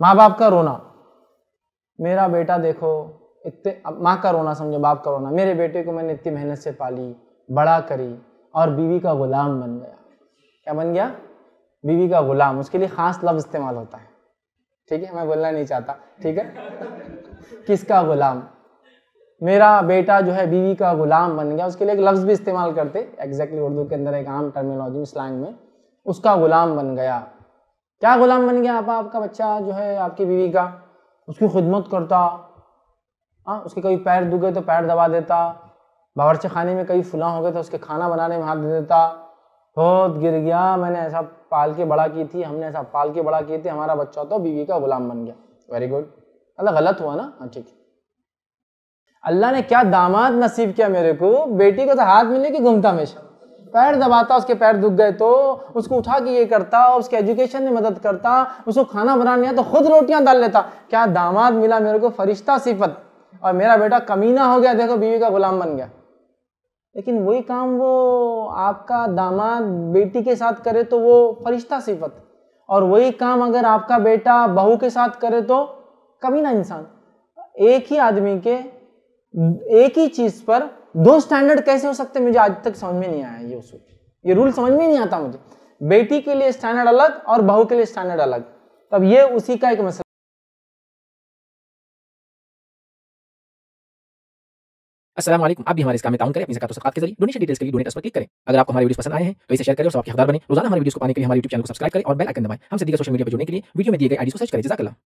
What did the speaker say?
माँ बाप का रोना मेरा बेटा देखो इतने माँ का रोना समझो बाप का रोना मेरे बेटे को मैंने इतनी मेहनत से पाली बड़ा करी और बीवी का गुलाम बन गया क्या बन गया बीवी का गुलाम उसके लिए खास लफ्ज इस्तेमाल होता है ठीक है मैं बोलना नहीं चाहता ठीक है किसका गुलाम मेरा बेटा जो है बीवी का गुलाम बन गया उसके लिए एक लफ्ज़ भी इस्तेमाल करते एग्जैक्टली exactly उर्दू के अंदर एक आम टर्मिनोलॉजी स्लैंग में उसका गुलाम बन गया क्या गुलाम बन गया आप आपका बच्चा जो है आपकी बीवी का उसकी खिदमत करता हाँ उसके कभी पैर दुगे तो पैर दबा देता बावरचे खाने में कभी फुला हो गए तो उसके खाना बनाने में हाथ दे देता बहुत गिर गया मैंने ऐसा पाल के बड़ा की थी हमने ऐसा पाल के बड़ा की थी हमारा बच्चा तो बीवी का गुलाम बन गया वेरी गुड अल्लाह गलत हुआ ना हाँ ठीक अल्लाह ने क्या दामाद नसीब किया मेरे को बेटी को तो हाथ मिलने की घूमता हमेशा पैर दबाता उसके पैर दुख गए तो उसको उठा के ये करता उसके एजुकेशन में मदद करता उसको खाना बनाने तो खुद रोटियां डाल लेता क्या दामाद मिला मेरे को फरिश्ता सिफत और मेरा बेटा कमीना हो गया देखो बीवी का गुलाम बन गया लेकिन वही काम वो आपका दामाद बेटी के साथ करे तो वो फरिश्ता सिफत और वही काम अगर आपका बेटा बहू के साथ करे तो कमीना इंसान एक ही आदमी के एक ही चीज़ पर दो स्टैंडर्ड कैसे हो सकते मुझे आज तक समझ में नहीं आया ये उस ये रूल समझ में नहीं आता मुझे बेटी के लिए स्टैंडर्ड अलग और बहू के लिए स्टैंडर्ड अलग तब ये उसी का एक मसला असलम आप भी हमारे इस काम में ताउन करें अपनी जकात के जरिए डोनेशन डिटेल्स के लिए डोनेट पर क्लिक करें अगर आपको हमारी वीडियो पसंद आए हैं तो इसे शेयर करें और सबके हदार बने रोजाना हमारे वीडियो को पाने के लिए हमारे यूट्यूब चैनल को सब्सक्राइब करें और बेल आइकन दबाएं हमसे दीगर सोशल मीडिया पर जुड़ने के लिए वीडियो में दिए गए आईडी को सर्च करें जजाकला